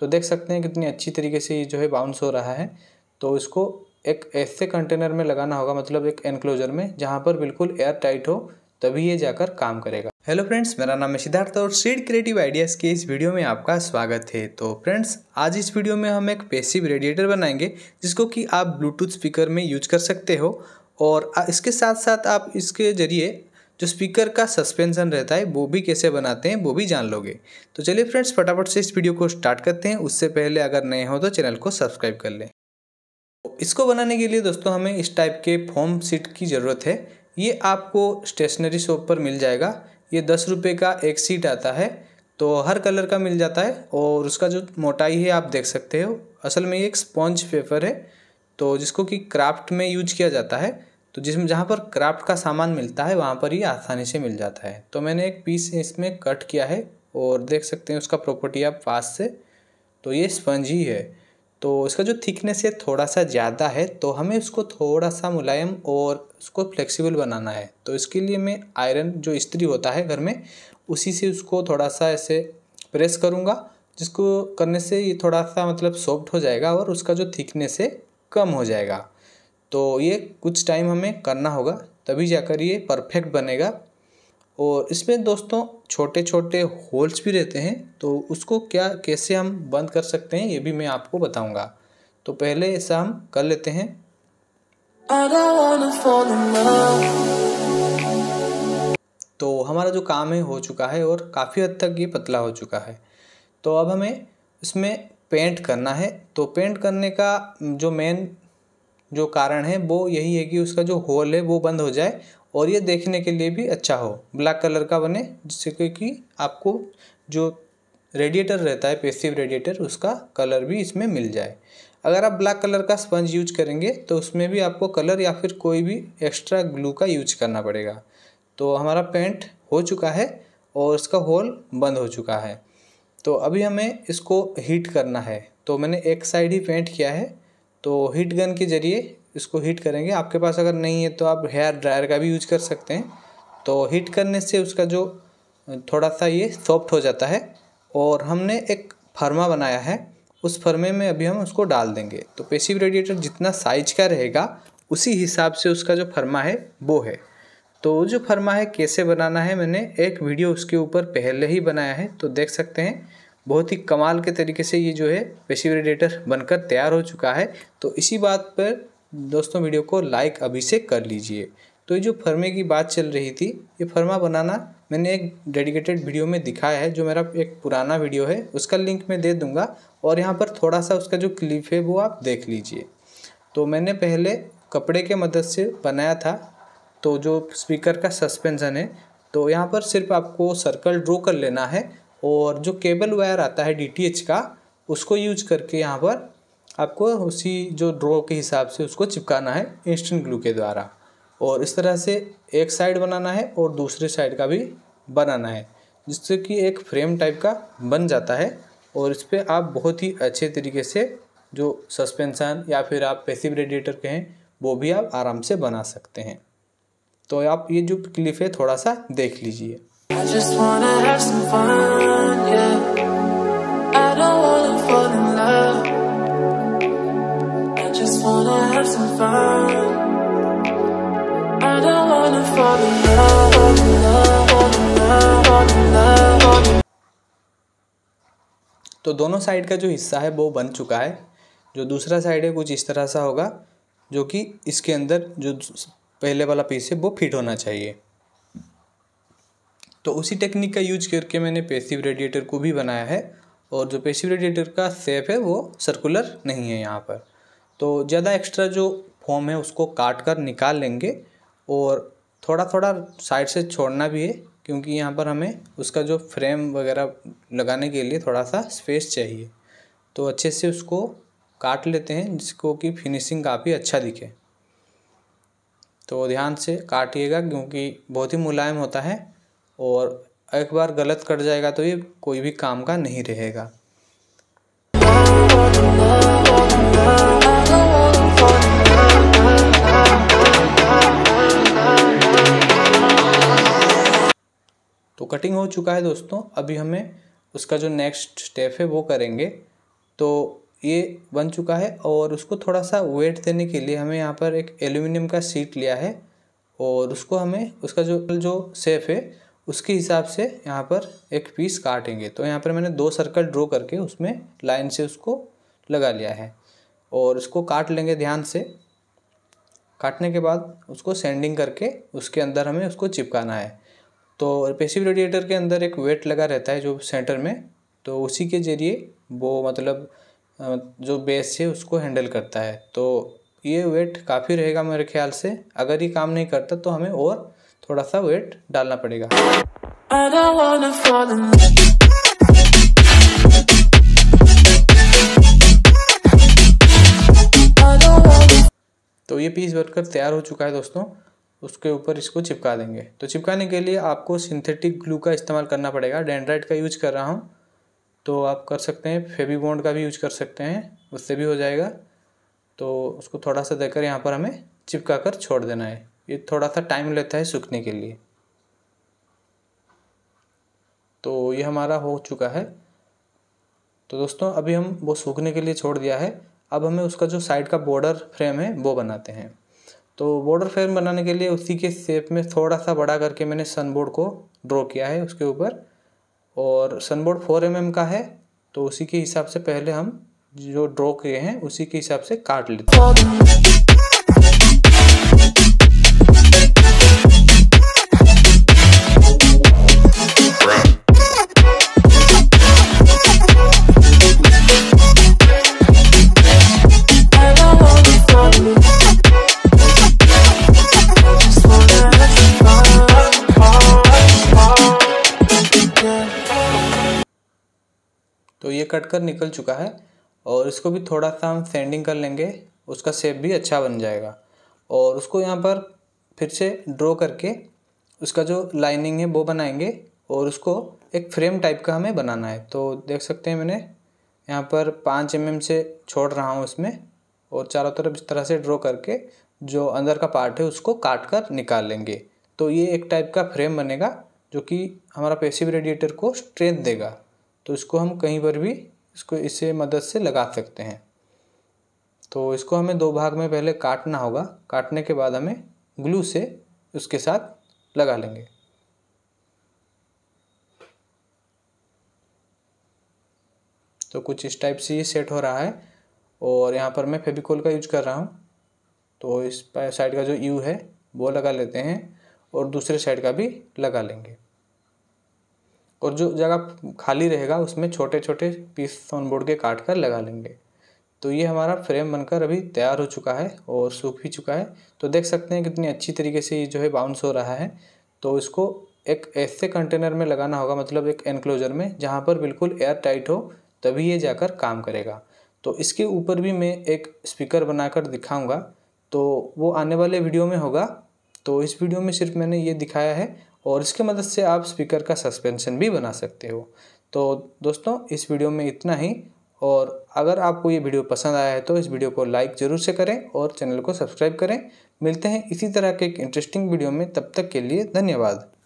तो देख सकते हैं कितनी अच्छी तरीके से ये जो है बाउंस हो रहा है तो इसको एक ऐसे कंटेनर में लगाना होगा मतलब एक एनक्लोजर में जहाँ पर बिल्कुल एयर टाइट हो तभी ये जाकर काम करेगा हेलो फ्रेंड्स मेरा नाम है सिद्धार्थ और सीड क्रिएटिव आइडियाज़ के इस वीडियो में आपका स्वागत है तो फ्रेंड्स आज इस वीडियो में हम एक पेसिव रेडिएटर बनाएंगे जिसको कि आप ब्लूटूथ स्पीकर में यूज कर सकते हो और इसके साथ साथ आप इसके ज़रिए जो स्पीकर का सस्पेंसन रहता है वो भी कैसे बनाते हैं वो भी जान लोगे तो चलिए फ्रेंड्स फटाफट से इस वीडियो को स्टार्ट करते हैं उससे पहले अगर नए हो तो चैनल को सब्सक्राइब कर लें इसको बनाने के लिए दोस्तों हमें इस टाइप के फॉर्म सीट की ज़रूरत है ये आपको स्टेशनरी शॉप पर मिल जाएगा ये दस रुपये का एक सीट आता है तो हर कलर का मिल जाता है और उसका जो मोटाई है आप देख सकते हो असल में ये एक स्पॉन्ज पेपर है तो जिसको कि क्राफ्ट में यूज किया जाता है तो जिसमें जहाँ पर क्राफ्ट का सामान मिलता है वहाँ पर ही आसानी से मिल जाता है तो मैंने एक पीस इसमें कट किया है और देख सकते हैं उसका प्रॉपर्टी आप पास से तो ये स्पंज ही है तो इसका जो थिकनेस है थोड़ा सा ज़्यादा है तो हमें उसको थोड़ा सा मुलायम और उसको फ्लेक्सिबल बनाना है तो इसके लिए मैं आयरन जो इस्त्री होता है घर में उसी से उसको थोड़ा सा ऐसे प्रेस करूँगा जिसको करने से ये थोड़ा सा मतलब सॉफ्ट हो जाएगा और उसका जो थिकनेस है कम हो जाएगा तो ये कुछ टाइम हमें करना होगा तभी जाकर ये परफेक्ट बनेगा और इसमें दोस्तों छोटे छोटे होल्स भी रहते हैं तो उसको क्या कैसे हम बंद कर सकते हैं ये भी मैं आपको बताऊंगा तो पहले ऐसा हम कर लेते हैं तो हमारा जो काम है हो चुका है और काफ़ी हद तक ये पतला हो चुका है तो अब हमें इसमें पेंट करना है तो पेंट करने का जो मेन जो कारण है वो यही है कि उसका जो होल है वो बंद हो जाए और ये देखने के लिए भी अच्छा हो ब्लैक कलर का बने जिससे क्योंकि आपको जो रेडिएटर रहता है पेसिव रेडिएटर उसका कलर भी इसमें मिल जाए अगर आप ब्लैक कलर का स्पंज यूज करेंगे तो उसमें भी आपको कलर या फिर कोई भी एक्स्ट्रा ग्लू का यूज करना पड़ेगा तो हमारा पेंट हो चुका है और इसका होल बंद हो चुका है तो अभी हमें इसको हीट करना है तो मैंने एक साइड ही पेंट किया है तो हीट गन के ज़रिए इसको हीट करेंगे आपके पास अगर नहीं है तो आप हेयर ड्रायर का भी यूज कर सकते हैं तो हीट करने से उसका जो थोड़ा सा ये सॉफ्ट हो जाता है और हमने एक फर्मा बनाया है उस फर्मे में अभी हम उसको डाल देंगे तो पेसिव रेडिएटर जितना साइज का रहेगा उसी हिसाब से उसका जो फर्मा है वो है तो जो फर्मा है कैसे बनाना है मैंने एक वीडियो उसके ऊपर पहले ही बनाया है तो देख सकते हैं बहुत ही कमाल के तरीके से ये जो है पेशी रेडिएटर बनकर तैयार हो चुका है तो इसी बात पर दोस्तों वीडियो को लाइक अभी से कर लीजिए तो ये जो फर्मे की बात चल रही थी ये फर्मा बनाना मैंने एक डेडिकेटेड वीडियो में दिखाया है जो मेरा एक पुराना वीडियो है उसका लिंक मैं दे दूंगा और यहाँ पर थोड़ा सा उसका जो क्लिप है वो आप देख लीजिए तो मैंने पहले कपड़े के मदद से बनाया था तो जो स्पीकर का सस्पेंसन है तो यहाँ पर सिर्फ आपको सर्कल ड्रॉ कर लेना है और जो केबल वायर आता है डी का उसको यूज करके यहाँ पर आपको उसी जो ड्रॉ के हिसाब से उसको चिपकाना है इंस्टेंट ग्लू के द्वारा और इस तरह से एक साइड बनाना है और दूसरे साइड का भी बनाना है जिससे कि एक फ्रेम टाइप का बन जाता है और इस पर आप बहुत ही अच्छे तरीके से जो सस्पेंसन या फिर आप पैसिव रेडिएटर कहें वो भी आप आराम से बना सकते हैं तो आप ये जो क्लिप है थोड़ा सा देख लीजिए I just wanna have some fun, yeah. I don't wanna fall in love. I just wanna have some fun. I don't wanna fall in love, fall in love, fall in love, fall in love. Fall in love. तो दोनों side का जो हिस्सा है वो बन चुका है जो दूसरा साइड है कुछ इस तरह सा होगा जो कि इसके अंदर जो पहले वाला पीस है वो फिट होना चाहिए तो उसी टेक्निक का यूज करके मैंने पेसिव रेडिएटर को भी बनाया है और जो पेसिव रेडिएटर का सेप है वो सर्कुलर नहीं है यहाँ पर तो ज़्यादा एक्स्ट्रा जो फॉर्म है उसको काट कर निकाल लेंगे और थोड़ा थोड़ा साइड से छोड़ना भी है क्योंकि यहाँ पर हमें उसका जो फ्रेम वगैरह लगाने के लिए थोड़ा सा स्पेस चाहिए तो अच्छे से उसको काट लेते हैं जिसको कि फिनिशिंग काफ़ी अच्छा दिखे तो ध्यान से काटिएगा क्योंकि बहुत ही मुलायम होता है और एक बार गलत कट जाएगा तो ये कोई भी काम का नहीं रहेगा तो कटिंग हो चुका है दोस्तों अभी हमें उसका जो नेक्स्ट स्टेप है वो करेंगे तो ये बन चुका है और उसको थोड़ा सा वेट देने के लिए हमें यहाँ पर एक एल्यूमिनियम का सीट लिया है और उसको हमें उसका जो जो सेफ है उसके हिसाब से यहाँ पर एक पीस काटेंगे तो यहाँ पर मैंने दो सर्कल ड्रॉ करके उसमें लाइन से उसको लगा लिया है और उसको काट लेंगे ध्यान से काटने के बाद उसको सेंडिंग करके उसके अंदर हमें उसको चिपकाना है तो पेसिव रेडिएटर के अंदर एक वेट लगा रहता है जो सेंटर में तो उसी के जरिए वो मतलब जो बेस है उसको हैंडल करता है तो ये वेट काफ़ी रहेगा मेरे ख्याल से अगर ये काम नहीं करता तो हमें और थोड़ा सा वेट डालना पड़ेगा तो ये पीस बनकर तैयार हो चुका है दोस्तों उसके ऊपर इसको चिपका देंगे तो चिपकाने के लिए आपको सिंथेटिक ग्लू का इस्तेमाल करना पड़ेगा डेंड्राइट का यूज कर रहा हूँ तो आप कर सकते हैं फेबी बॉन्ड का भी यूज कर सकते हैं उससे भी हो जाएगा तो उसको थोड़ा सा देकर यहाँ पर हमें चिपका कर छोड़ देना है ये थोड़ा सा टाइम लेता है सूखने के लिए तो ये हमारा हो चुका है तो दोस्तों अभी हम वो सूखने के लिए छोड़ दिया है अब हमें उसका जो साइड का बॉर्डर फ्रेम है वो बनाते हैं तो बॉर्डर फ्रेम बनाने के लिए उसी के शेप में थोड़ा सा बड़ा करके मैंने सनबोर्ड को ड्रॉ किया है उसके ऊपर और सनबोर्ड फोर एम का है तो उसी के हिसाब से पहले हम जो ड्रॉ किए हैं उसी के हिसाब से काट लेते हैं कट कर निकल चुका है और इसको भी थोड़ा सा हम सेंडिंग कर लेंगे उसका शेप भी अच्छा बन जाएगा और उसको यहाँ पर फिर से ड्रॉ करके उसका जो लाइनिंग है वो बनाएंगे और उसको एक फ्रेम टाइप का हमें बनाना है तो देख सकते हैं मैंने यहाँ पर पाँच एम mm से छोड़ रहा हूँ उसमें और चारों तरफ इस तरह से ड्रॉ करके जो अंदर का पार्ट है उसको काट कर निकाल लेंगे तो ये एक टाइप का फ्रेम बनेगा जो कि हमारा पेसिव रेडिएटर को स्ट्रेंथ देगा तो इसको हम कहीं पर भी इसको इसे मदद से लगा सकते हैं तो इसको हमें दो भाग में पहले काटना होगा काटने के बाद हमें ग्लू से उसके साथ लगा लेंगे तो कुछ इस टाइप से ये सेट हो रहा है और यहाँ पर मैं फेविकोल का यूज कर रहा हूँ तो इस साइड का जो यू है वो लगा लेते हैं और दूसरे साइड का भी लगा लेंगे और जो जगह खाली रहेगा उसमें छोटे छोटे पीस सोन बोर्ड के काट कर लगा लेंगे तो ये हमारा फ्रेम बनकर अभी तैयार हो चुका है और सूख भी चुका है तो देख सकते हैं कितनी अच्छी तरीके से ये जो है बाउंस हो रहा है तो इसको एक ऐसे कंटेनर में लगाना होगा मतलब एक एनक्लोजर में जहाँ पर बिल्कुल एयर टाइट हो तभी ये जाकर काम करेगा तो इसके ऊपर भी मैं एक स्पीकर बनाकर दिखाऊंगा तो वो आने वाले वीडियो में होगा तो इस वीडियो में सिर्फ मैंने ये दिखाया है और इसके मदद से आप स्पीकर का सस्पेंशन भी बना सकते हो तो दोस्तों इस वीडियो में इतना ही और अगर आपको ये वीडियो पसंद आया है तो इस वीडियो को लाइक ज़रूर से करें और चैनल को सब्सक्राइब करें मिलते हैं इसी तरह के एक इंटरेस्टिंग वीडियो में तब तक के लिए धन्यवाद